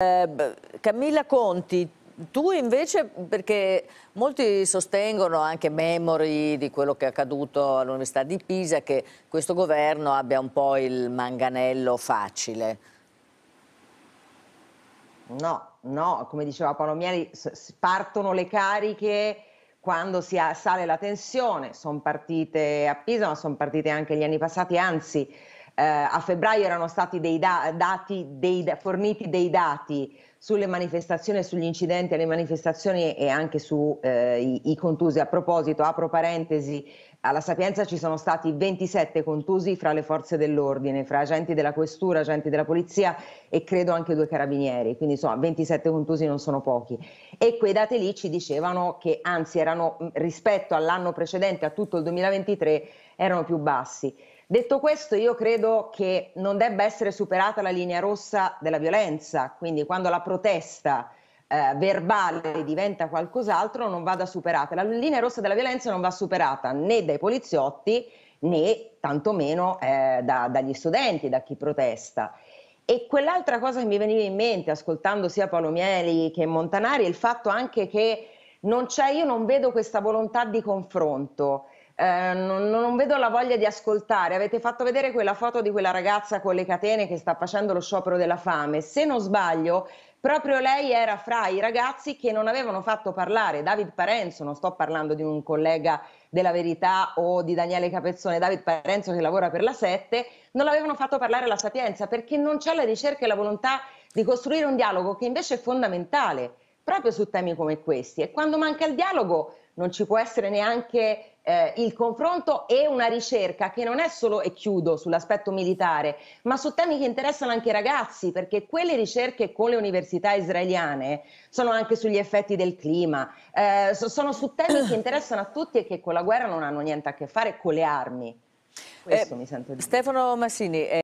Eh, Camilla Conti, tu invece, perché molti sostengono, anche memori di quello che è accaduto all'Università di Pisa, che questo governo abbia un po' il manganello facile. No, no, come diceva Paolo Palomieri, partono le cariche quando si sale la tensione, sono partite a Pisa, ma sono partite anche gli anni passati, anzi eh, a febbraio erano stati dei da- dati, dei da- forniti dei dati sulle manifestazioni, sugli incidenti alle manifestazioni e anche sui eh, contusi. A proposito, apro parentesi, alla Sapienza ci sono stati 27 contusi fra le forze dell'ordine, fra agenti della questura, agenti della polizia e credo anche due carabinieri, quindi insomma 27 contusi non sono pochi. E quei dati lì ci dicevano che anzi erano rispetto all'anno precedente, a tutto il 2023, erano più bassi. Detto questo, io credo che non debba essere superata la linea rossa della violenza, quindi quando la protesta eh, verbale diventa qualcos'altro non vada superata. La linea rossa della violenza non va superata né dai poliziotti né tantomeno eh, da, dagli studenti, da chi protesta. E quell'altra cosa che mi veniva in mente ascoltando sia Paolo Mieli che Montanari è il fatto anche che non c'è, io non vedo questa volontà di confronto. Eh, non, non, vedo la voglia di ascoltare. Avete fatto vedere quella foto di quella ragazza con le catene che sta facendo lo sciopero della fame. Se non sbaglio, Proprio lei era fra i ragazzi che non avevano fatto parlare David Parenzo, non sto parlando di un collega della Verità o di Daniele Capezzone, David Parenzo che lavora per la Sette, non l'avevano fatto parlare la Sapienza perché non c'è la ricerca e la volontà di costruire un dialogo che invece è fondamentale proprio su temi come questi e quando manca il dialogo non ci può essere neanche eh, il confronto e una ricerca che non è solo, e chiudo, sull'aspetto militare, ma su temi che interessano anche i ragazzi, perché quelle ricerche con le università israeliane sono anche sugli effetti del clima, eh, sono su temi che interessano a tutti e che con la guerra non hanno niente a che fare con le armi. Questo eh, mi sento di Stefano Massini. Eh,